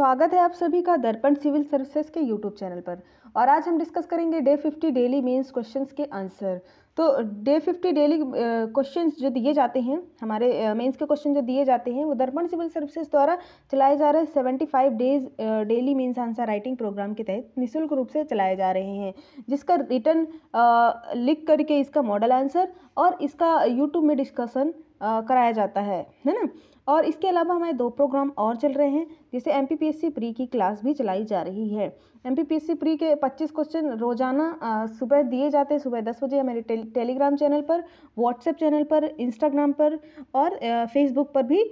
स्वागत है आप सभी का दर्पण सिविल सर्विसेज के यूट्यूब चैनल पर और आज हम डिस्कस करेंगे day fifty daily mains questions के आंसर तो डे फिफ्टी डेली क्वेश्चंस जो दिए जाते हैं हमारे मेंस के क्वेश्चन जो दिए जाते हैं वो दर्पण सिविल सर्विसेज द्वारा चलाए जा रहे seventy five days daily mains answer writing program के तहत निःशुल्क रूप से चलाए जा रहे हैं जिसका रिटर्न लिख करके इसका मॉडल आंसर और इसका यूट्यूब में डिस्कसन कराया जाता है है ना और इसके अलावा हमारे दो प्रोग्राम और चल रहे हैं जैसे एम प्री की क्लास भी चलाई जा रही है एम प्री के 25 क्वेश्चन रोजाना सुबह दिए जाते हैं सुबह 10 बजे हमारे टे, टेलीग्राम चैनल पर व्हाट्सएप चैनल पर इंस्टाग्राम पर और फेसबुक पर भी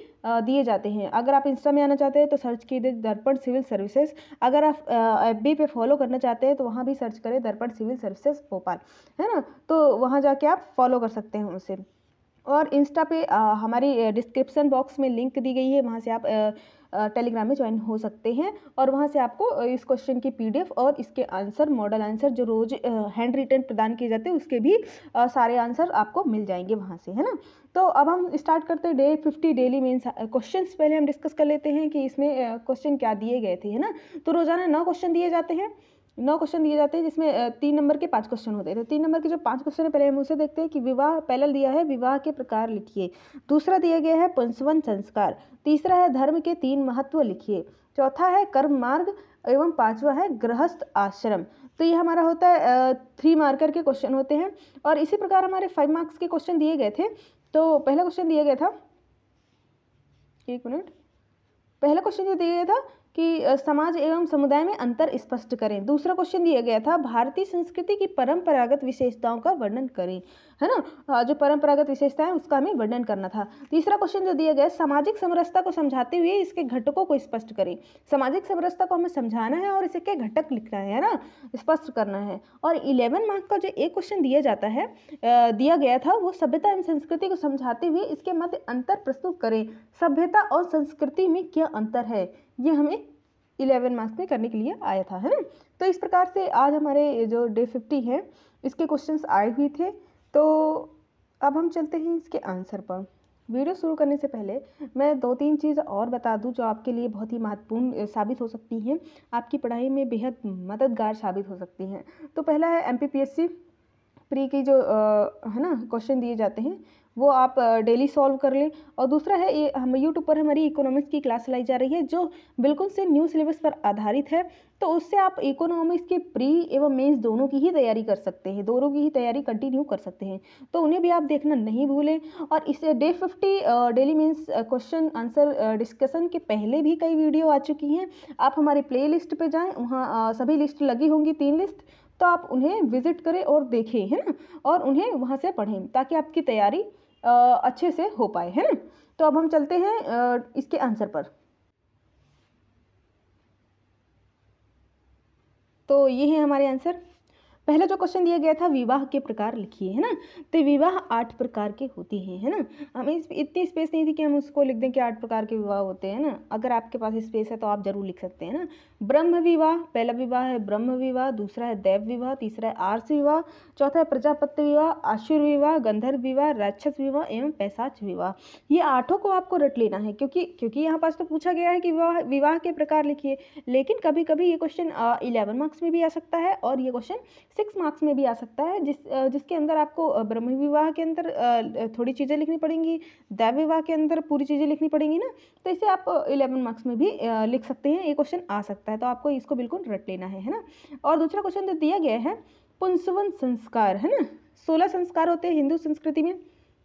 दिए जाते हैं अगर आप इंस्टा में आना चाहते हैं तो सर्च कीजिए दर्पण सिविल सर्विसेज अगर आप एफ बी फॉलो करना चाहते हैं तो वहाँ भी सर्च करें दर्पण सिविल सर्विसेज भोपाल है ना तो वहाँ जाके आप फॉलो कर सकते हैं उनसे और इंस्टा पे हमारी डिस्क्रिप्सन बॉक्स में लिंक दी गई है वहाँ से आप टेलीग्राम में ज्वाइन हो सकते हैं और वहाँ से आपको इस क्वेश्चन की पीडीएफ और इसके आंसर मॉडल आंसर जो रोज़ हैंड रिटर्न प्रदान किए जाते हैं उसके भी सारे आंसर आपको मिल जाएंगे वहाँ से है ना तो अब हम स्टार्ट करते हैं day fifty daily mains question पहले हम डिस्कस कर लेते हैं कि इसमें क्वेश्चन क्या दिए गए थे है ना तो रोज़ाना नौ क्वेश्चन दिए जाते हैं नौ क्वेश्चन दिए जाते हैं जिसमें तीन नंबर के पांच क्वेश्चन होते हैं तो तीन नंबर के जो पांच क्वेश्चन है पहले हम उसे देखते हैं कि विवाह पहला दिया है विवाह के प्रकार लिखिए दूसरा दिया गया है पंचवन संस्कार तीसरा है धर्म के तीन महत्व लिखिए चौथा है कर्म मार्ग एवं पांचवा है गृहस्थ आश्रम तो ये हमारा होता है थ्री मार्कर के क्वेश्चन होते हैं और इसी प्रकार हमारे फाइव मार्क्स के क्वेश्चन दिए गए थे तो पहला क्वेश्चन दिया गया था एक मिनट पहला क्वेश्चन जो दिया गया था कि समाज एवं समुदाय में अंतर स्पष्ट करें दूसरा क्वेश्चन दिया गया था भारतीय संस्कृति की परंपरागत विशेषताओं का वर्णन करें है ना जो परंपरागत विशेषताएं उसका हमें वर्णन करना था तीसरा क्वेश्चन जो दिया गया सामाजिक समरसता को समझाते हुए इसके घटकों को स्पष्ट करें सामाजिक समरसता को हमें समझाना है और इसे क्या घटक लिखना है ना स्पष्ट करना है और इलेवन मार्क का जो एक क्वेश्चन दिया जाता है दिया गया था वो सभ्यता एवं संस्कृति को समझाते हुए इसके मध्य अंतर प्रस्तुत करें सभ्यता और संस्कृति में क्या अंतर है ये हमें इलेवन मार्क्स में करने के लिए आया था है ना तो इस प्रकार से आज हमारे जो डे फिफ्टी है इसके क्वेश्चंस आए हुए थे तो अब हम चलते हैं इसके आंसर पर वीडियो शुरू करने से पहले मैं दो तीन चीज़ और बता दूं जो आपके लिए बहुत ही महत्वपूर्ण साबित हो सकती हैं आपकी पढ़ाई में बेहद मददगार साबित हो सकती हैं तो पहला है एम प्री की जो आ, है ना क्वेश्चन दिए जाते हैं वो आप डेली सॉल्व कर लें और दूसरा है ये हम यूट्यूब पर हमारी इकोनॉमिक्स की क्लास लाई जा रही है जो बिल्कुल से न्यू सिलेबस पर आधारित है तो उससे आप इकोनॉमिक्स के प्री एवं मेंस दोनों की ही तैयारी कर सकते हैं दोनों की ही तैयारी कंटिन्यू कर सकते हैं तो उन्हें भी आप देखना नहीं भूलें और इस day fifty daily mains question answer discussion के पहले भी कई वीडियो आ चुकी हैं आप हमारे प्ले लिस्ट पर जाएँ वहाँ सभी लिस्ट लगी होंगी तीन लिस्ट तो आप उन्हें विज़िट करें और देखें है ना और उन्हें वहाँ से पढ़ें ताकि आपकी तैयारी अच्छे से हो पाए है ना तो अब हम चलते हैं इसके आंसर पर तो ये है हमारे आंसर पहले जो क्वेश्चन दिया गया था विवाह के प्रकार लिखिए है ना तो विवाह आठ प्रकार के होते हैं है ना हमें इतनी स्पेस नहीं थी कि हम उसको लिख दें कि आठ प्रकार के विवाह होते हैं ना अगर आपके पास स्पेस है तो आप जरूर लिख सकते हैं ना ब्रह्म विवाह पहला विवाह है ब्रह्म विवाह दूसरा है देव विवाह तीसरा है आर्स विवाह चौथा है प्रजापति विवाह आशुर विवाह गंधर्व विवाह राक्षस विवाह एवं पैसाच विवाह ये आठों को आपको रट लेना है क्योंकि क्योंकि यहाँ पास तो पूछा गया है कि विवाह विवाह के प्रकार लिखिए लेकिन कभी कभी ये क्वेश्चन इलेवन मार्क्स में भी आ सकता है और ये क्वेश्चन सिक्स मार्क्स में भी आ सकता है जिस जिसके अंदर आपको ब्रह्म विवाह के अंदर थोड़ी चीज़ें लिखनी पड़ेंगी दैव विवाह के अंदर पूरी चीज़ें लिखनी पड़ेंगी ना तो इसे आप इलेवन मार्क्स में भी लिख सकते हैं ये क्वेश्चन आ सकता है तो आपको इसको बिल्कुल रट लेना है है ना और दूसरा क्वेश्चन जो दिया गया है पुंसवन संस्कार है ना सोलह संस्कार होते हैं हिंदू संस्कृति में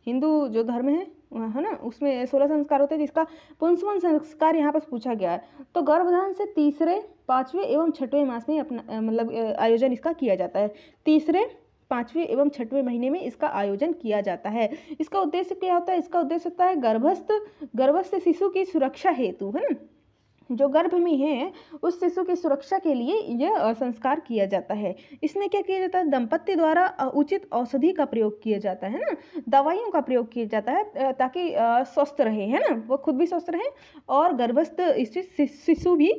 हिंदू जो धर्म है है ना उसमें सोलह संस्कार होते हैं जिसका पुंसवन संस्कार यहाँ पर पूछा गया है तो गर्भधान से तीसरे पाँचवें एवं छठवें मास में अपना मतलब आयोजन इसका किया जाता है तीसरे पाँचवें एवं छठवें महीने में इसका आयोजन किया जाता है इसका उद्देश्य क्या होता है इसका उद्देश्य होता है गर्भस्थ गर्भस्थ शिशु की सुरक्षा हेतु है ना जो गर्भ में है उस शिशु की सुरक्षा के लिए यह संस्कार किया जाता है इसमें क्या किया जाता है दंपत्ति द्वारा उचित औषधि का प्रयोग किया जाता है ना दवाइयों का प्रयोग किया जाता है ताकि स्वस्थ रहे है ना वो खुद भी स्वस्थ रहे और गर्भस्थ इस शिशु भी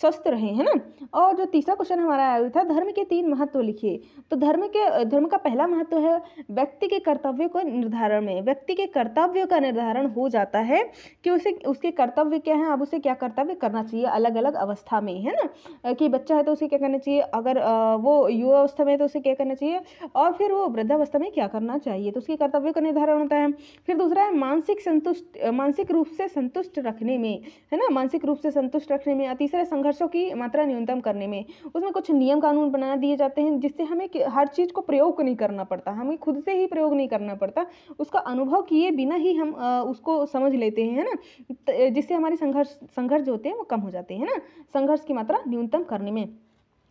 स्वस्थ रहें है ना और जो तीसरा क्वेश्चन हमारा आया हुआ था धर्म के तीन महत्व लिखिए तो धर्म के धर्म का पहला महत्व है व्यक्ति के कर्तव्य को निर्धारण में व्यक्ति के कर्तव्य का निर्धारण हो जाता है कि उसे उसके कर्तव्य क्या है अब उसे क्या कर्तव्य करना चाहिए अलग अलग अवस्था में है ना कि बच्चा है तो उसे क्या करना चाहिए अगर वो युवा अवस्था में तो उसे क्या करना चाहिए और फिर वो वृद्धावस्था में क्या करना चाहिए तो उसके कर्तव्य का निर्धारण होता है फिर दूसरा है मानसिक संतुष्ट मानसिक रूप से संतुष्ट रखने में है ना मानसिक रूप से संतुष्ट रखने में तीसरा संघर्षों की मात्रा न्यूनतम करने में उसमें कुछ नियम कानून बना दिए जाते हैं जिससे हमें हर चीज़ को प्रयोग नहीं करना पड़ता हमें खुद से ही प्रयोग नहीं करना पड़ता उसका अनुभव किए बिना ही हम उसको समझ लेते हैं है ना जिससे हमारे संघर्ष संघर्ष होते हैं वो कम हो जाते हैं ना संघर्ष की मात्रा न्यूनतम करने में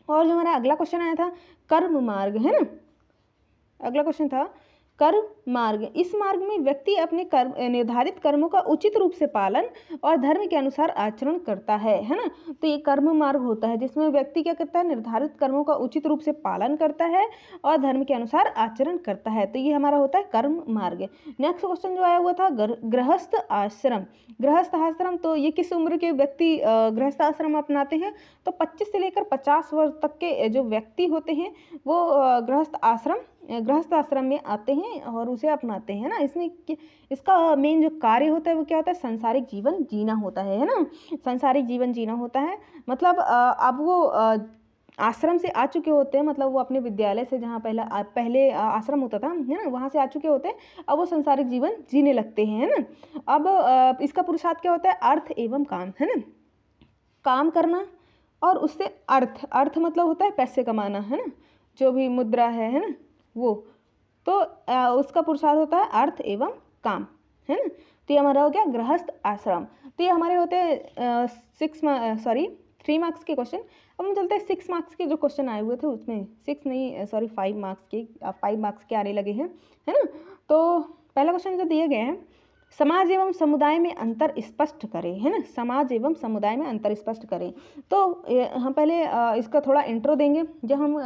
और जो हमारा अगला क्वेश्चन आया था कर्म मार्ग है ना अगला क्वेश्चन था कर्म मार्ग इस मार्ग में व्यक्ति अपने कर्म निर्धारित कर्मों का उचित रूप से पालन और धर्म के अनुसार आचरण करता है है ना तो ये कर्म मार्ग होता है जिसमें व्यक्ति क्या करता है निर्धारित कर्मों का उचित रूप से पालन करता है और धर्म के अनुसार आचरण करता है तो ये हमारा होता है कर्म मार्ग नेक्स्ट क्वेश्चन जो आया हुआ था गृहस्थ आश्रम गृहस्थ आश्रम तो ये किस उम्र के व्यक्ति गृहस्थ आश्रम अपनाते हैं तो पच्चीस से लेकर पचास वर्ष तक के जो व्यक्ति होते हैं वो गृहस्थ आश्रम गृहस्थ आश्रम में आते हैं हैं और उसे अपनाते हैं ना इसमें इसका मेन जो कार्य होता है वो क्या होता है संसारिक जीवन जीना होता है है ना संसारिक जीवन जीना होता है मतलब अब वो आश्रम से आ चुके होते हैं मतलब वो अपने विद्यालय से जहाँ पहला पहले आश्रम होता था है ना वहाँ से आ चुके होते हैं अब वो संसारिक जीवन जीने लगते हैं है ना अब इसका पुरुषार्थ क्या होता है अर्थ एवं काम है ना काम करना और उससे अर्थ अर्थ मतलब होता है पैसे कमाना है ना जो भी मुद्रा है है ना वो तो आ, उसका पुरुषार्थ होता है अर्थ एवं काम है ना तो ये हमारा हो गया गृहस्थ आश्रम तो ये हमारे होते हैं सिक्स सॉरी थ्री मार्क्स के क्वेश्चन अब हम चलते हैं सिक्स मार्क्स के जो क्वेश्चन आए हुए थे उसमें सिक्स नहीं सॉरी फाइव मार्क्स के फाइव मार्क्स के आने लगे हैं है ना तो पहला क्वेश्चन जो दिए गए हैं समाज एवं समुदाय में अंतर स्पष्ट करें है ना समाज एवं समुदाय में अंतर स्पष्ट करें तो हम पहले इसका थोड़ा इंट्रो देंगे जब हम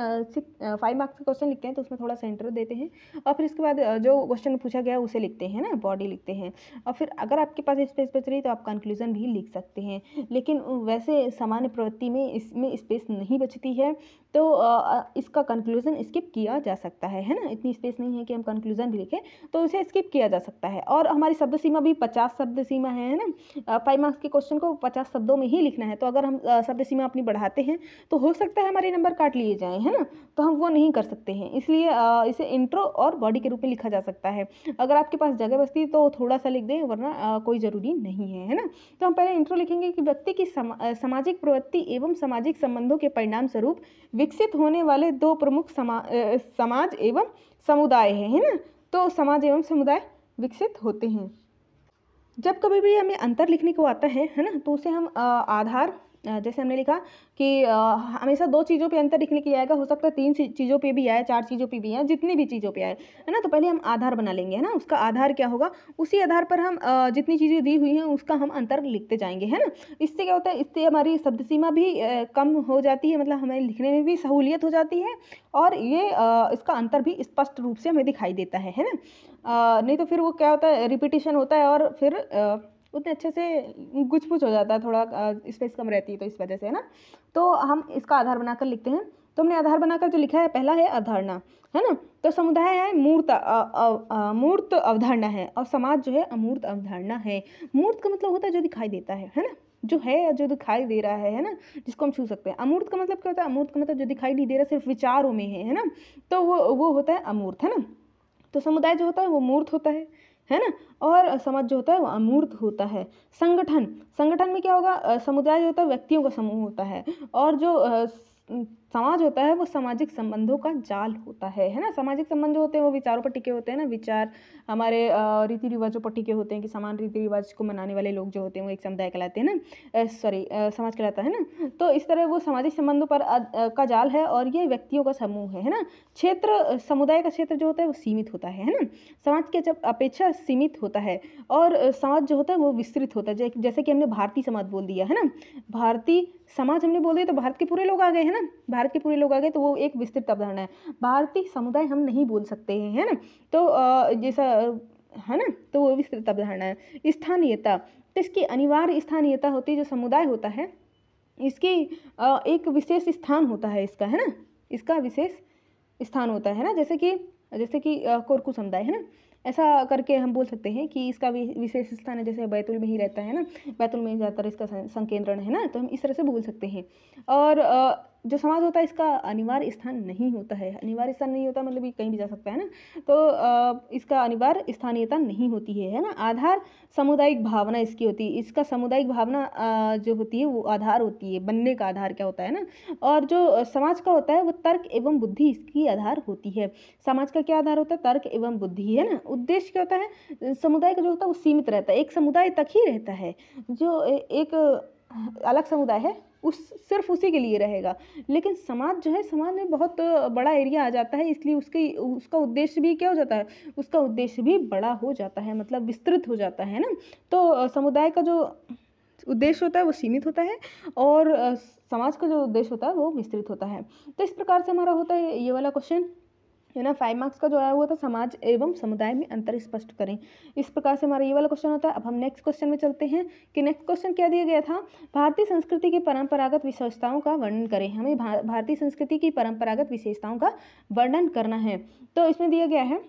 फाइव मार्क्स के क्वेश्चन लिखते हैं तो उसमें थोड़ा सा इंट्रो देते हैं और फिर इसके बाद जो क्वेश्चन पूछा गया उसे लिखते हैं ना बॉडी लिखते हैं और फिर अगर आपके पास स्पेस बच रही तो आप कंक्लूजन भी लिख सकते हैं लेकिन वैसे सामान्य प्रवृत्ति में इसमें स्पेस नहीं बचती है तो आ, इसका कंक्लूजन स्किप किया जा सकता है है ना इतनी स्पेस नहीं है कि हम कंक्लूजन भी लिखें तो इसे स्किप किया जा सकता है और हमारी शब्द सीमा भी पचास शब्द सीमा है ना फाइव मार्क्स के क्वेश्चन को पचास शब्दों में ही लिखना है तो अगर हम शब्द सीमा अपनी बढ़ाते हैं तो हो सकता है हमारे नंबर काट लिए जाएँ है ना तो हम वो नहीं कर सकते हैं इसलिए इसे इंट्रो और बॉडी के रूप में लिखा जा सकता है अगर आपके पास जगह बस्ती तो थोड़ा सा लिख दें वरना कोई ज़रूरी नहीं है है ना तो हम पहले इंट्रो लिखेंगे कि व्यक्ति की सामाजिक प्रवृत्ति एवं सामाजिक संबंधों के परिणाम स्वरूप विकसित होने वाले दो प्रमुख समा समाज एवं समुदाय है है ना तो समाज एवं समुदाय विकसित होते हैं जब कभी भी हमें अंतर लिखने को आता है है ना तो उसे हम आधार जैसे हमने लिखा कि हमेशा दो चीज़ों पे अंतर लिखने के लिए आएगा हो सकता है तीन चीज़ों पे भी आए चार चीज़ों पे भी आए जितनी भी चीज़ों पे आए है ना तो पहले हम आधार बना लेंगे है ना उसका आधार क्या होगा उसी आधार पर हम जितनी चीज़ें दी हुई हैं उसका हम अंतर लिखते जाएंगे है ना इससे क्या होता है इससे हमारी शब्द सीमा भी कम हो जाती है मतलब हमें लिखने में भी सहूलियत हो जाती है और ये इसका अंतर भी स्पष्ट रूप से हमें दिखाई देता है है ना नहीं तो फिर वो क्या होता है रिपीटिशन होता है और फिर उतने अच्छे से गुछ पुछ हो जाता है थोड़ा स्पेस कम रहती है तो इस वजह से है ना तो हम इसका आधार बनाकर लिखते हैं तो हमने आधार बनाकर जो लिखा है पहला है अवधारणा है ना तो समुदाय है मूर्त मूर्त अवधारणा है और समाज जो है अमूर्त अवधारणा है मूर्त का मतलब होता है जो दिखाई देता है है ना जो है या जो दिखाई दे रहा है है ना जिसको हम छू सकते हैं अमूर्त का मतलब क्या होता है अमूर्त का मतलब जो दिखाई नहीं दे रहा सिर्फ विचारों में है है ना तो वो वो होता है अमूर्त है ना तो समुदाय जो होता है वो मूर्त होता है है ना और समाज जो होता है वो अमूर्त होता है संगठन संगठन में क्या होगा समुदाय जो होता है व्यक्तियों का समूह होता है और जो समाज होता है वो सामाजिक संबंधों का जाल होता है है ना सामाजिक संबंध जो होते हैं वो विचारों पर टिके होते हैं ना विचार हमारे रीति रिवाजों पर टिके होते हैं कि समान रीति रिवाज को मनाने वाले लोग जो होते हैं वो एक समुदाय कहलाते हैं ना सॉरी समाज कहलाता है ना तो इस तरह वो सामाजिक संबंधों पर का जाल है और ये व्यक्तियों का समूह है है ना क्षेत्र समुदाय का क्षेत्र जो होता है वो सीमित होता है है ना समाज के जब अपेक्षा सीमित होता है और समाज जो होता है वो विस्तृत होता है जैसे कि हमने भारतीय समाज बोल दिया है ना भारतीय समाज हमने बोल दिया तो भारत के पूरे लोग आ गए हैं ना भारत के पूरे लोग आ गए तो वो एक विस्तृत अवधारणा है भारतीय समुदाय हम नहीं बोल सकते हैं है ना तो जैसा है ना तो वो विस्तृत अवधारणा है स्थानीयता तो इसकी अनिवार्य स्थानीयता होती है जो समुदाय होता है इसकी एक विशेष स्थान होता है इसका है ना इसका विशेष स्थान होता है ना जैसे कि जैसे कि कोरकू समुदाय है ना ऐसा करके हम बोल सकते हैं कि इसका विशेष स्थान है जैसे बैतुल में ही रहता है ना बैतुल में ज़्यादातर इसका संकेंद्रण है ना तो हम इस तरह से बोल सकते हैं और जो समाज होता है इसका अनिवार्य स्थान नहीं होता है अनिवार्य स्थान नहीं होता मतलब कहीं भी जा सकता है ना तो इसका अनिवार्य स्थानीयता नहीं होती है है ना आधार सामुदायिक भावना इसकी होती है इसका सामुदायिक भावना जो होती है वो आधार होती है बनने का आधार क्या होता है ना और जो समाज का होता है वो तर्क एवं बुद्धि इसकी आधार होती है समाज का क्या आधार होता है तर्क एवं बुद्धि है ना उद्देश्य क्या होता है समुदाय का जो होता है वो सीमित रहता है एक समुदाय तक ही रहता है जो एक अलग समुदाय है उस सिर्फ उसी के लिए रहेगा लेकिन समाज जो है समाज में बहुत बड़ा एरिया आ जाता है इसलिए उसके उसका उद्देश्य भी क्या हो जाता है उसका उद्देश्य भी बड़ा हो जाता है मतलब विस्तृत हो जाता है ना तो समुदाय का जो उद्देश्य होता है वो सीमित होता है और समाज का जो उद्देश्य होता है वो विस्तृत होता है तो इस प्रकार से हमारा होता है ये वाला क्वेश्चन है ना फाइव मार्क्स का जो आया हुआ था समाज एवं समुदाय में अंतर स्पष्ट करें इस प्रकार से हमारा ये वाला क्वेश्चन होता है अब हम नेक्स्ट क्वेश्चन में चलते हैं कि नेक्स्ट क्वेश्चन क्या दिया गया था भारतीय संस्कृति की परंपरागत विशेषताओं का वर्णन करें हमें भारतीय संस्कृति की परंपरागत विशेषताओं का वर्णन करना है तो इसमें दिया गया है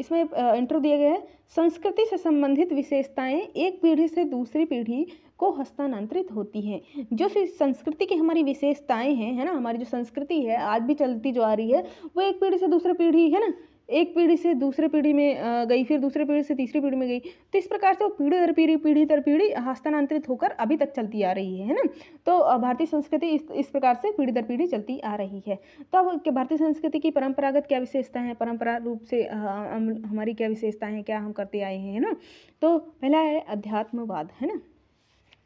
इसमें इंटरव्यू दिया गया है संस्कृति से संबंधित विशेषताएं एक पीढ़ी से दूसरी पीढ़ी को हस्तांतरित होती हैं जो संस्कृति की हमारी विशेषताएं हैं है ना हमारी जो संस्कृति है आज भी चलती जो आ रही है वो एक पीढ़ी से दूसरी पीढ़ी है ना एक पीढ़ी से दूसरे पीढ़ी में गई फिर दूसरे पीढ़ी से तीसरी पीढ़ी में गई तो इस प्रकार से वो पीढ़ी दर पीढ़ी पीढ़ी दर पीढ़ी हस्तांतरित होकर अभी तक चलती आ रही है है ना तो भारतीय संस्कृति इस इस प्रकार से पीढ़ी दर पीढ़ी चलती आ रही है तो अब भारतीय संस्कृति की परंपरागत क्या विशेषता है परंपरा रूप से हम हमारी क्या विशेषता हैं क्या हम करते आए हैं है ना तो पहला है अध्यात्मवाद है ना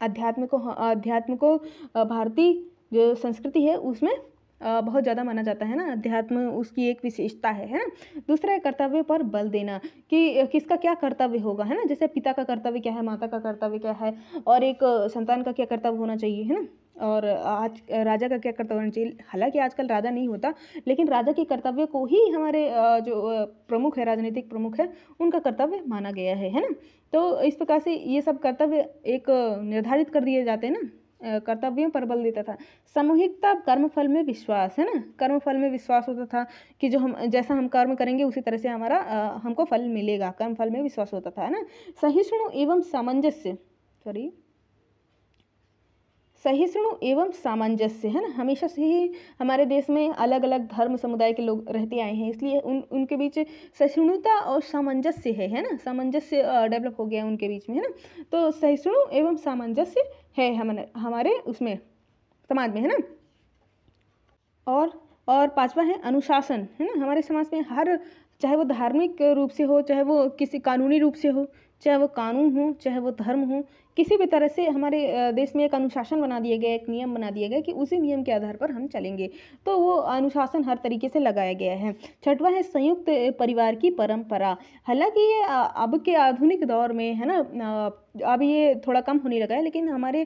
अध्यात्म को अध्यात्म को भारतीय जो संस्कृति है उसमें बहुत ज़्यादा माना जाता है ना अध्यात्म उसकी एक विशेषता है है ना दूसरा है कर्तव्य पर बल देना कि किसका क्या कर्तव्य होगा है ना जैसे पिता का कर्तव्य क्या है माता का कर्तव्य क्या है और एक संतान का क्या कर्तव्य होना चाहिए है ना और आज राजा का क्या कर्तव्य होना चाहिए हालांकि आजकल राजा नहीं होता लेकिन राजा के कर्तव्य को ही हमारे जो प्रमुख है राजनीतिक प्रमुख है उनका कर्तव्य माना गया है है ना तो इस प्रकार से ये सब कर्तव्य एक निर्धारित कर दिए जाते हैं ना कर्तव्यों पर बल देता था सामूहिकता कर्मफल में विश्वास है ना कर्मफल में विश्वास होता था कि जो हम जैसा हम कर्म करेंगे उसी तरह से हमारा आ, हमको फल मिलेगा कर्मफल में विश्वास होता था है ना सहिष्णु एवं सामंजस्य सॉरी सहिष्णु एवं सामंजस्य है ना हमेशा से ही हमारे देश में अलग अलग धर्म समुदाय के लोग रहते आए हैं इसलिए उन उनके बीच सहिष्णुता और सामंजस्य है है ना सामंजस्य डेवलप हो गया है उनके बीच में है ना तो सहिष्णु एवं सामंजस्य है हमारे हमारे उसमें समाज में है ना और और पांचवा है अनुशासन है ना हमारे समाज में हर चाहे वो धार्मिक रूप से हो चाहे वो किसी कानूनी रूप से हो चाहे वो कानून हो चाहे वो धर्म हो किसी भी तरह से हमारे देश में एक अनुशासन बना दिया गया एक नियम बना दिया गया कि उसी नियम के आधार पर हम चलेंगे तो वो अनुशासन हर तरीके से लगाया गया है छठवा है संयुक्त परिवार की परंपरा हालांकि ये अब के आधुनिक दौर में है ना अब ये थोड़ा कम होने लगा है लेकिन हमारे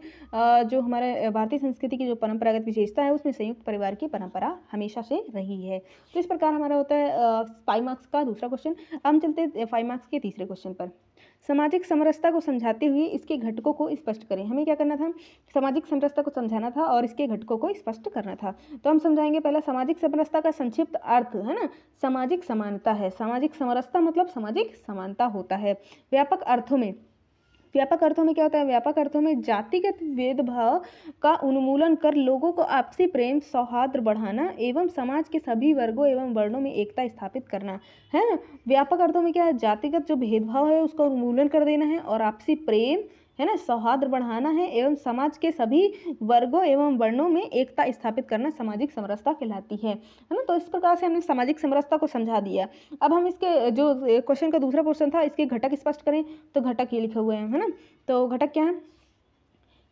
जो हमारे भारतीय संस्कृति की जो परंपरागत विशेषता है उसमें संयुक्त परिवार की परंपरा हमेशा से रही है तो इस प्रकार हमारा होता है फाइव मार्क्स का दूसरा क्वेश्चन हम चलते फाइव मार्क्स के तीसरे क्वेश्चन पर सामाजिक समरसता को समझाते हुए इसके घटकों को स्पष्ट करें हमें क्या करना था सामाजिक समरसता को समझाना था और इसके घटकों को स्पष्ट करना था तो हम समझाएंगे पहला सामाजिक समरसता का संक्षिप्त अर्थ है ना सामाजिक समानता है सामाजिक समरसता मतलब सामाजिक समानता होता है व्यापक अर्थों में व्यापक अर्थों में क्या होता है व्यापक अर्थों में जातिगत भेदभाव का उन्मूलन कर लोगों को आपसी प्रेम सौहार्द बढ़ाना एवं समाज के सभी वर्गों एवं वर्णों में एकता स्थापित करना है ना व्यापक अर्थों में क्या है जातिगत जो भेदभाव है उसका उन्मूलन कर देना है और आपसी प्रेम है ना सौहार्द बढ़ाना है एवं समाज के सभी वर्गों एवं वर्णों में एकता स्थापित करना सामाजिक समरसता कहलाती है है ना तो इस प्रकार से हमने सामाजिक समरसता को समझा दिया अब हम इसके जो क्वेश्चन का दूसरा क्वेश्चन था इसके घटक स्पष्ट करें तो घटक ये लिखे हुए हैं है ना तो घटक क्या है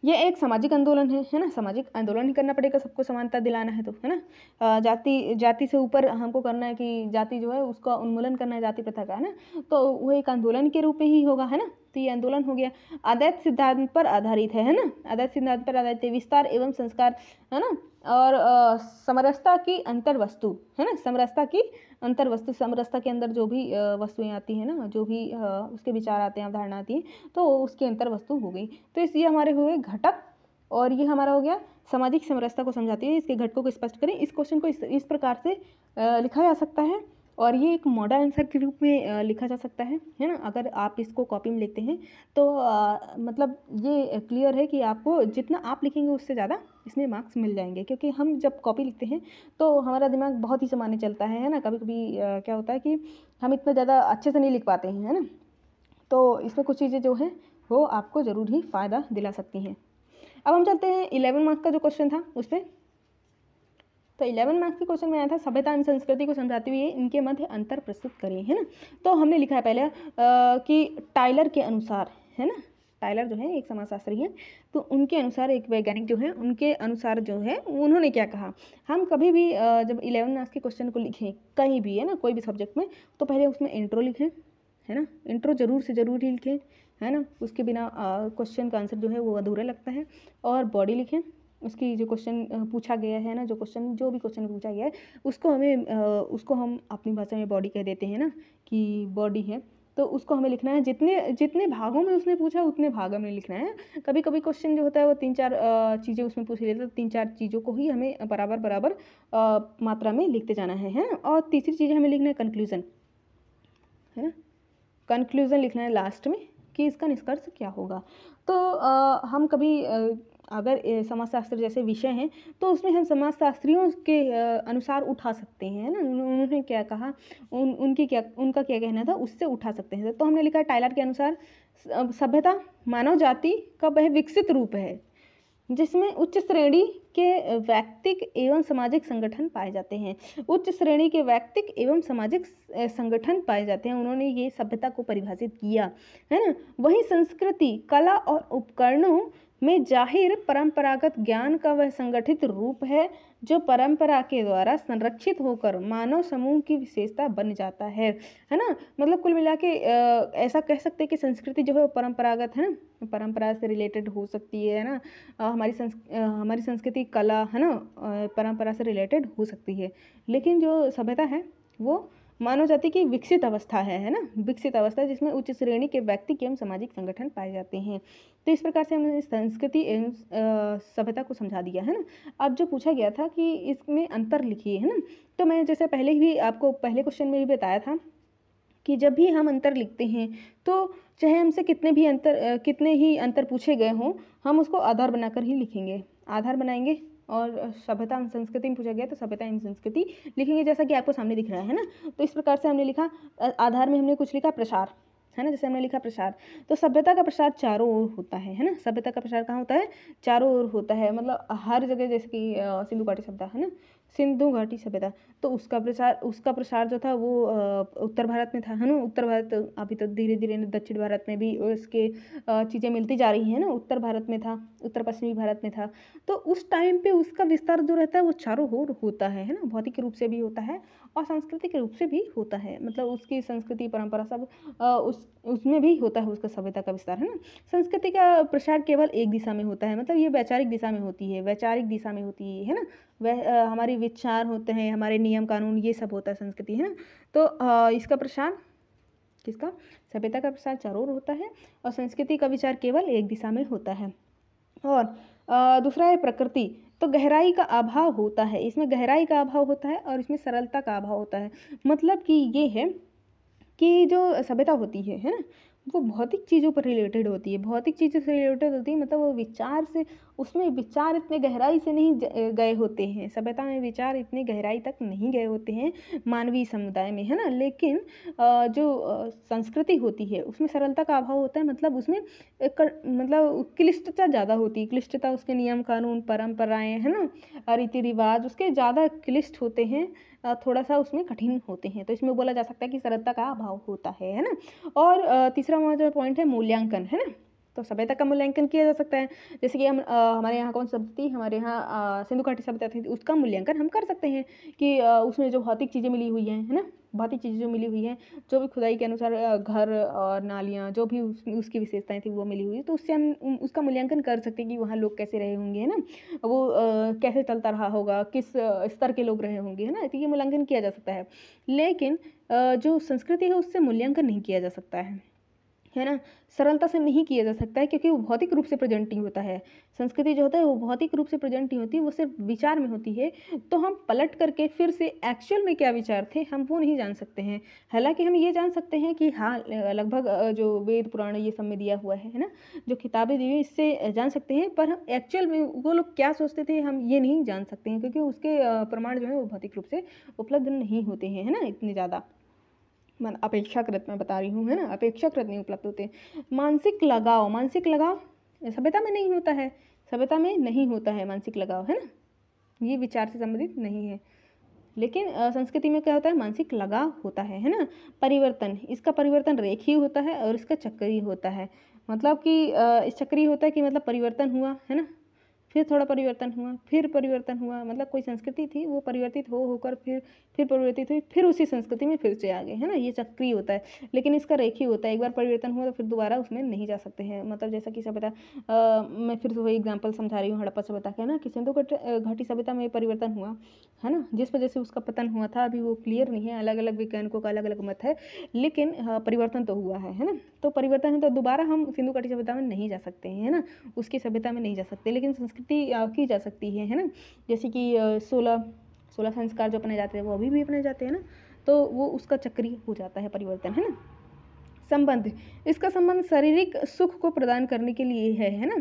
ये एक सामाजिक आंदोलन है है ना सामाजिक आंदोलन ही करना पड़ेगा सबको समानता दिलाना है तो है ना जाति जाति से ऊपर हमको करना है कि जाति जो है उसका उन्मूलन करना है जाति प्रथा का है ना तो वो एक आंदोलन के रूप में ही होगा है ना तो ये आंदोलन हो गया अद्वैत सिद्धांत पर आधारित है है ना अद्वैत सिद्धांत पर आधारित है विस्तार एवं संस्कार है ना और समरसता की अंतर वस्तु है ना समरसता की अंतर वस्तु समरसता के अंदर जो भी वस्तुएं आती हैं ना जो भी उसके विचार आते हैं अवधारणा आती हैं तो उसकी अंतर वस्तु हो गई तो इस ये हमारे हुए घटक और ये हमारा हो गया सामाजिक समरसता को समझाती है इसके घटकों को स्पष्ट करें इस क्वेश्चन को इस, इस प्रकार से लिखा जा सकता है और ये एक मॉडल आंसर के रूप में लिखा जा सकता है है ना अगर आप इसको कॉपी में लिखते हैं तो आ, मतलब ये क्लियर है कि आपको जितना आप लिखेंगे उससे ज़्यादा इसमें मार्क्स मिल जाएंगे क्योंकि हम जब कॉपी लिखते हैं तो हमारा दिमाग बहुत ही सामान्य चलता है है ना कभी कभी क्या होता है कि हम इतना ज़्यादा अच्छे से नहीं लिख पाते हैं है ना तो इसमें कुछ चीज़ें जो हैं वो आपको ज़रूर ही फ़ायदा दिला सकती हैं अब हम चलते हैं इलेवन मार्क्स का जो क्वेश्चन था उस पर तो इलेवन मार्क्स के क्वेश्चन में आया था सभ्यता एवं संस्कृति को समझाते हुए इनके मध्य अंतर प्रस्तुत करें है ना तो हमने लिखा है पहले आ, कि टाइलर के अनुसार है ना टाइलर जो है एक समाजशास्त्री हैं तो उनके अनुसार एक वैज्ञानिक जो है उनके अनुसार जो है उन्होंने क्या कहा हम कभी भी जब इलेवन मार्क्स के क्वेश्चन को लिखें कहीं भी है ना कोई भी सब्जेक्ट में तो पहले उसमें इंट्रो लिखें है ना इंट्रो जरूर से जरूर ही लिखें है ना उसके बिना क्वेश्चन का आंसर जो है वो अधूरा लगता है और बॉडी लिखें उसकी जो क्वेश्चन पूछा गया है ना जो क्वेश्चन जो भी क्वेश्चन पूछा गया है उसको हमें उसको हम अपनी भाषा में बॉडी कह देते हैं ना कि बॉडी है तो उसको हमें लिखना है जितने जितने भागों में उसने पूछा उतने भागों में लिखना है कभी कभी क्वेश्चन जो होता है वो तीन चार चीज़ें उसमें पूछ लेते हैं तीन चार चीज़ों को ही हमें बराबर बराबर मात्रा में लिखते जाना है है ना और तीसरी चीज़ हमें लिखना है कंक्लूज़न है ना कंक्लूज़न लिखना है लास्ट में कि इसका निष्कर्ष क्या होगा तो आ, हम कभी आ, अगर समाजशास्त्र जैसे विषय हैं तो उसमें हम समाजशास्त्रियों के अनुसार उठा सकते हैं है ना उन्होंने क्या कहा उन उनकी क्या उनका क्या कहना था उससे उठा सकते हैं तो हमने लिखा टाइलर के अनुसार सभ्यता मानव जाति का वह विकसित रूप है जिसमें उच्च श्रेणी के व्यक्तिक एवं सामाजिक संगठन पाए जाते हैं उच्च श्रेणी के व्यक्तिक एवं सामाजिक संगठन पाए जाते हैं उन्होंने ये सभ्यता को परिभाषित किया है ना वही संस्कृति कला और उपकरणों में जाहिर परंपरागत ज्ञान का वह संगठित रूप है जो परंपरा के द्वारा संरक्षित होकर मानव समूह की विशेषता बन जाता है है ना मतलब कुल मिला के ऐसा कह सकते हैं कि संस्कृति जो है वो परंपरागत है ना परंपरा से रिलेटेड हो सकती है ना आ, हमारी संस् हमारी संस्कृति कला है ना परंपरा से रिलेटेड हो सकती है लेकिन जो सभ्यता है वो मानव जाति की विकसित अवस्था है है ना विकसित अवस्था जिसमें उच्च श्रेणी के व्यक्ति एवं सामाजिक संगठन पाए जाते हैं तो इस प्रकार से हमने संस्कृति एवं सभ्यता को समझा दिया है ना अब जो पूछा गया था कि इसमें अंतर लिखिए है ना तो मैं जैसे पहले ही आपको पहले क्वेश्चन में भी बताया था कि जब भी हम अंतर लिखते हैं तो चाहे हमसे कितने भी अंतर कितने ही अंतर पूछे गए हों हम उसको आधार बनाकर ही लिखेंगे आधार बनाएंगे और सभ्यता एवं संस्कृति में पूछा गया तो सभ्यता एवं संस्कृति लिखेंगे जैसा कि आपको सामने दिख रहा है ना तो इस प्रकार से हमने लिखा आधार में हमने कुछ लिखा प्रसार है ना जैसे हमने लिखा प्रसार तो सभ्यता का प्रसार चारों ओर होता है है ना सभ्यता का प्रसार कहाँ होता है चारों ओर होता है मतलब हर जगह जैसे कि सिंधु घाटी सभ्यता है ना सिंधु घाटी सभ्यता तो उसका प्रसार उसका प्रसार जो था वो उत्तर भारत में था है ना उत्तर भारत अभी तो धीरे धीरे दक्षिण भारत में भी उसके चीज़ें मिलती जा रही हैं ना उत्तर भारत में था उत्तर पश्चिमी भारत में था तो उस टाइम पे उसका विस्तार जो रहता है वो चारों ओर होता है है ना भौतिक रूप से भी होता है और सांस्कृतिक रूप से भी होता है मतलब उसकी संस्कृति परंपरा सब उस उसमें भी होता है उसका सभ्यता का विस्तार है ना संस्कृति का प्रसार केवल एक दिशा में होता है मतलब ये वैचारिक दिशा में होती है वैचारिक दिशा में होती है ना वह हमारे विचार होते हैं हमारे नियम कानून ये सब होता है संस्कृति है ना तो आ, इसका प्रसार किसका सभ्यता का प्रसार चारों होता है और संस्कृति का विचार केवल एक दिशा में होता है और आ, दूसरा है प्रकृति तो गहराई का अभाव होता है इसमें गहराई का अभाव होता है और इसमें सरलता का अभाव होता है मतलब कि ये है कि जो सभ्यता होती है है ना वो भौतिक चीज़ों पर रिलेटेड होती है भौतिक चीज़ों से रिलेटेड होती है मतलब वो विचार से उसमें विचार इतने गहराई से नहीं गए होते हैं सभ्यता में विचार इतने गहराई तक नहीं गए होते हैं मानवीय समुदाय में है ना लेकिन जो संस्कृति होती है उसमें सरलता का अभाव होता है मतलब उसमें मतलब क्लिष्टता ज़्यादा होती है क्लिष्टता उसके नियम कानून परम्पराएँ है ना रीति रिवाज उसके ज़्यादा क्लिष्ट होते हैं थोड़ा सा उसमें कठिन होते हैं तो इसमें बोला जा सकता है कि सरलता का अभाव होता है है ना और तीसरा जो पॉइंट है मूल्यांकन है ना तो सभ्यता का मूल्यांकन किया जा सकता है जैसे कि हम आ, हमारे यहाँ कौन थी हमारे यहाँ सिंधु घाटी सभ्यता थी तो उसका मूल्यांकन हम कर सकते हैं कि आ, उसमें जो भौतिक चीज़ें मिली हुई हैं है ना बहुत ही चीज़ें मिली हुई हैं जो भी खुदाई के अनुसार घर और नालियाँ जो भी उस, उसकी विशेषताएँ थी वो मिली हुई तो उससे हम उसका मूल्यांकन कर सकते हैं कि वहाँ लोग कैसे रहे होंगे है ना वो आ, कैसे चलता रहा होगा किस स्तर के लोग रहे होंगे है ना तो ये मूल्यांकन किया जा सकता है लेकिन आ, जो संस्कृति है उससे मूल्यांकन नहीं किया जा सकता है है ना सरलता से नहीं किया जा सकता है क्योंकि वो भौतिक रूप से प्रेजेंट नहीं होता है संस्कृति जो होता है वो भौतिक रूप से प्रेजेंट नहीं होती वो सिर्फ विचार में होती है तो हम पलट करके फिर से एक्चुअल में क्या विचार थे हम वो नहीं जान सकते हैं हालांकि हम ये जान सकते हैं कि हाँ लगभग जो वेद पुराण ये सब में दिया हुआ है ना जो किताबें दी हुई इससे जान सकते हैं पर हम एक्चुअल में वो लोग क्या सोचते थे हम ये नहीं जान सकते हैं क्योंकि उसके प्रमाण जो है वो भौतिक रूप से उपलब्ध नहीं होते हैं है ना इतने ज़्यादा मन अपेक्षाकृत मैं बता रही हूँ है ना अपेक्षाकृत नहीं उपलब्ध होते मानसिक लगाव मानसिक लगाव सभ्यता में नहीं होता है सभ्यता में नहीं होता है मानसिक लगाव है ना ये विचार से संबंधित नहीं है लेकिन संस्कृति में क्या होता है मानसिक लगाव होता है है ना परिवर्तन इसका परिवर्तन रेखीय होता है और इसका चक्रीय होता है मतलब कि इस चक्रीय होता है कि मतलब परिवर्तन हुआ है ना फिर थोड़ा परिवर्तन हुआ फिर परिवर्तन हुआ मतलब कोई संस्कृति थी वो परिवर्तित हो होकर फिर फिर परिवर्तित हुई फिर उसी संस्कृति में फिर से आ गए है ना ये चक्रीय होता है लेकिन इसका रेखी होता है एक बार परिवर्तन हुआ तो फिर दोबारा उसमें नहीं जा सकते हैं मतलब जैसा कि सभ्यता मैं फिर से वही एग्जाम्पल समझा रही हूँ हड़प्पा सभ्यता का है ना कि सिंधु घाटी सभ्यता में परिवर्तन हुआ है ना जिस वजह से उसका पतन हुआ था अभी वो क्लियर नहीं है अलग अलग वैज्ञानिकों का अलग अलग मत है लेकिन परिवर्तन तो हुआ है है ना तो परिवर्तन है तो दोबारा हम सिंधु घाटी सभ्यता में नहीं जा सकते हैं है ना उसकी सभ्यता में नहीं जा सकते लेकिन संस्कृति संस्कृति की जा सकती है है ना जैसे कि सोलह सोलह संस्कार जो अपने जाते हैं वो अभी भी अपने जाते हैं ना तो वो उसका चक्रीय हो जाता है परिवर्तन है ना संबंध इसका संबंध शारीरिक सुख को प्रदान करने के लिए है है ना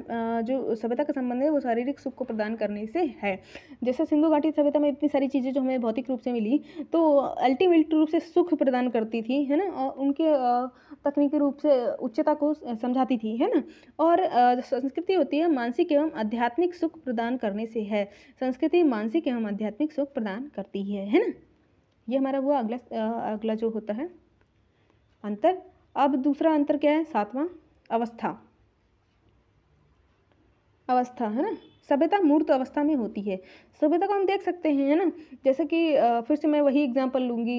जो सभ्यता का संबंध है वो शारीरिक सुख को प्रदान करने से है जैसे सिंधु घाटी सभ्यता में इतनी सारी चीज़ें जो हमें भौतिक रूप से मिली तो अल्टीमेट रूप से सुख प्रदान करती थी है ना और उनके तकनीकी रूप से उच्चता को समझाती थी है ना और संस्कृति होती है मानसिक एवं आध्यात्मिक सुख प्रदान करने से है संस्कृति मानसिक एवं आध्यात्मिक सुख प्रदान करती है है ना ये हमारा हुआ अगला अगला जो होता है अंतर अब दूसरा अंतर क्या है सातवां अवस्था अवस्था है ना सभ्यता मूर्त अवस्था में होती है सभ्यता को हम देख सकते हैं है ना जैसे कि फिर से मैं वही एग्जांपल लूँगी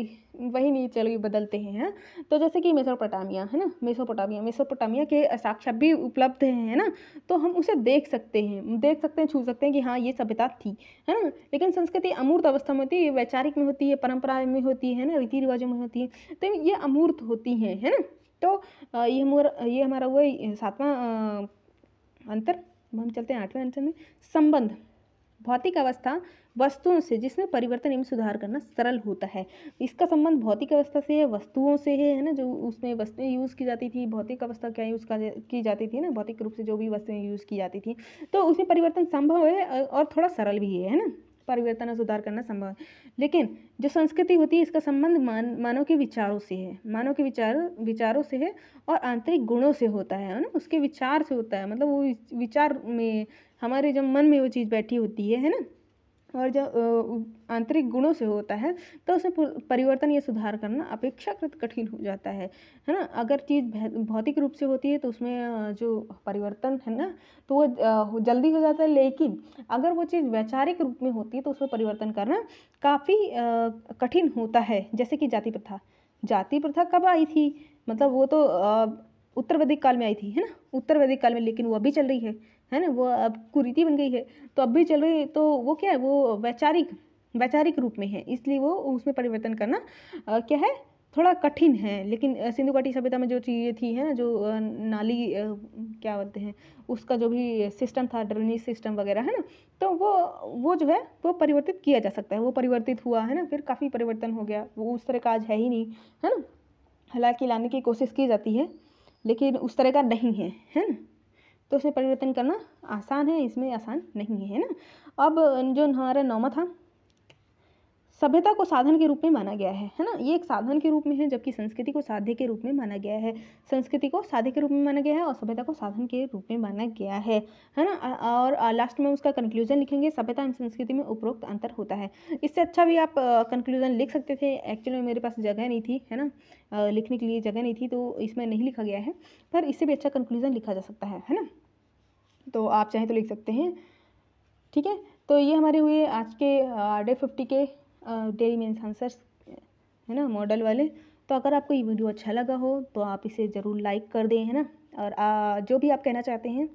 वही नहीं चलो बदलते हैं है? तो जैसे कि मेसोपोटामिया है ना मेसोपोटामिया मेसोपोटामिया के साक्षात भी उपलब्ध हैं है ना तो हम उसे देख सकते हैं देख सकते हैं छू सकते हैं कि हाँ ये सभ्यता थी है ना लेकिन संस्कृति अमूर्त अवस्था में होती है वैचारिक में होती है परंपरा में होती है ना रीति रिवाजों में होती है तो ये अमूर्त होती हैं है ना तो ये हमारा ये हमारा हुआ सातवां अंतर अब हम चलते हैं आठवें अंतर में संबंध भौतिक अवस्था वस्तुओं से जिसमें परिवर्तन एवं सुधार करना सरल होता है इसका संबंध भौतिक अवस्था से है वस्तुओं से है है ना जो उसमें वस्तुएं यूज़ की जाती थी भौतिक अवस्था क्या यूज़ की जाती थी ना भौतिक रूप से जो भी वस्तुएं यूज़ की जाती थी तो उसमें परिवर्तन संभव है और थोड़ा सरल भी है है ना परिवर्तन और सुधार करना संभव है लेकिन जो संस्कृति होती है इसका संबंध मान मानव के विचारों से है मानव के विचार विचारों से है और आंतरिक गुणों से होता है ना उसके विचार से होता है मतलब वो विचार में हमारे जब मन में वो चीज़ बैठी होती है है ना और जो आंतरिक गुणों से होता है तो उसमें परिवर्तन या सुधार करना अपेक्षाकृत कठिन हो जाता है है ना अगर चीज़ भौतिक रूप से होती है तो उसमें जो परिवर्तन है ना तो वो जल्दी हो जाता है लेकिन अगर वो चीज़ वैचारिक रूप में होती है तो उसमें परिवर्तन करना काफ़ी कठिन होता है जैसे कि जाति प्रथा जाति प्रथा कब आई थी मतलब वो तो उत्तर वैदिक काल में आई थी है ना उत्तर वैदिक काल में लेकिन वो अभी चल रही है है ना वो अब कुरीति बन गई है तो अब भी चल रही तो वो क्या है वो वैचारिक वैचारिक रूप में है इसलिए वो उसमें परिवर्तन करना आ, क्या है थोड़ा कठिन है लेकिन सिंधु घाटी सभ्यता में जो चीज़ें थी है ना जो नाली क्या बोलते हैं उसका जो भी सिस्टम था ड्रेनेज सिस्टम वगैरह है ना तो वो वो जो है वो परिवर्तित किया जा सकता है वो परिवर्तित हुआ है ना फिर काफ़ी परिवर्तन हो गया वो उस तरह का आज है ही नहीं है ना हालांकि लाने की कोशिश की जाती है लेकिन उस तरह का नहीं है है ना तो उसमें परिवर्तन करना आसान है इसमें आसान नहीं है ना अब जो हमारा नौमा था सभ्यता को साधन के रूप में माना गया है है ना ये एक साधन के रूप में है जबकि संस्कृति को साध्य के रूप में माना गया है संस्कृति को साध्य के रूप में माना गया है और सभ्यता को साधन के रूप में माना गया है है ना और लास्ट में उसका कंक्लूजन लिखेंगे सभ्यता एवं संस्कृति में उपरोक्त अंतर होता है इससे अच्छा भी आप कंक्लूजन लिख सकते थे एक्चुअली में मेरे पास जगह नहीं थी है ना लिखने के लिए जगह नहीं थी तो इसमें नहीं लिखा गया है पर इससे भी अच्छा कंक्लूजन लिखा जा सकता है है ना तो आप चाहें तो लिख सकते हैं ठीक है तो ये हमारे हुए आज के डे फिफ्टी के डेली मेन्स आंसर्स है ना मॉडल वाले तो अगर आपको ये वीडियो अच्छा लगा हो तो आप इसे ज़रूर लाइक कर दें है ना और आ, जो भी आप कहना चाहते हैं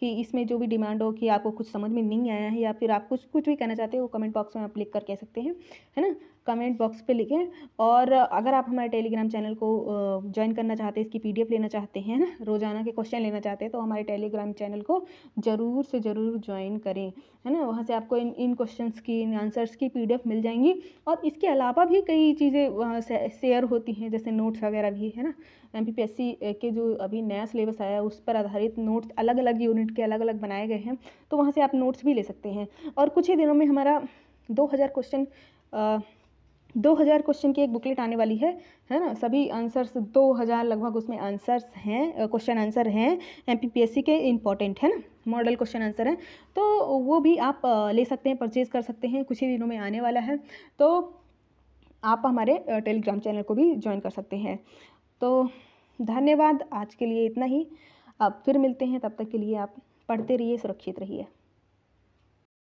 कि इसमें जो भी डिमांड हो कि आपको कुछ समझ में नहीं आया है या फिर आप कुछ कुछ भी कहना चाहते हो कमेंट बॉक्स में आप लिख कर कह सकते हैं है ना कमेंट बॉक्स पे लिखें और अगर आप हमारे टेलीग्राम चैनल को ज्वाइन करना चाहते हैं इसकी पीडीएफ लेना चाहते हैं ना रोज़ाना के क्वेश्चन लेना चाहते हैं तो हमारे टेलीग्राम चैनल को ज़रूर से ज़रूर ज्वाइन करें है ना वहाँ से आपको इन इन क्वेश्चन की इन आंसर्स की पी मिल जाएंगी और इसके अलावा भी कई चीज़ें वहाँ शेयर होती हैं जैसे नोट्स वगैरह भी है ना एम के जो अभी नया सिलेबस आया उस पर आधारित नोट्स अलग अलग यूनिट के अलग अलग बनाए गए हैं तो वहाँ से आप नोट्स भी ले सकते हैं और कुछ ही दिनों में हमारा दो हज़ार क्वेश्चन दो हज़ार क्वेश्चन की एक बुकलेट आने वाली है है ना सभी आंसर्स दो हज़ार लगभग उसमें आंसर्स हैं क्वेश्चन आंसर हैं एम के इंपॉर्टेंट है ना मॉडल क्वेश्चन आंसर हैं तो वो भी आप ले सकते हैं परचेज़ कर सकते हैं कुछ ही दिनों में आने वाला है तो आप हमारे टेलीग्राम चैनल को भी ज्वाइन कर सकते हैं तो धन्यवाद आज के लिए इतना ही अब फिर मिलते हैं तब तक के लिए आप पढ़ते रहिए सुरक्षित रहिए